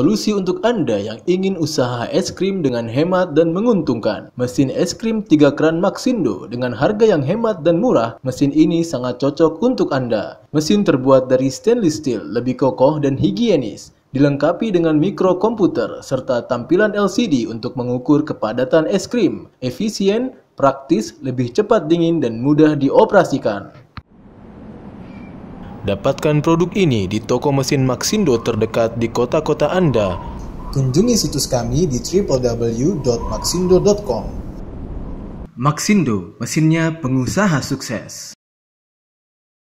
Solusi untuk Anda yang ingin usaha es krim dengan hemat dan menguntungkan. Mesin es krim 3 keran Maxindo dengan harga yang hemat dan murah, mesin ini sangat cocok untuk Anda. Mesin terbuat dari stainless steel, lebih kokoh dan higienis. Dilengkapi dengan mikrokomputer serta tampilan LCD untuk mengukur kepadatan es krim, efisien, praktis, lebih cepat dingin dan mudah dioperasikan. Dapatkan produk ini di toko mesin Maxindo terdekat di kota-kota Anda. Kunjungi situs kami di www.maxindo.com. Maxindo, mesinnya pengusaha sukses.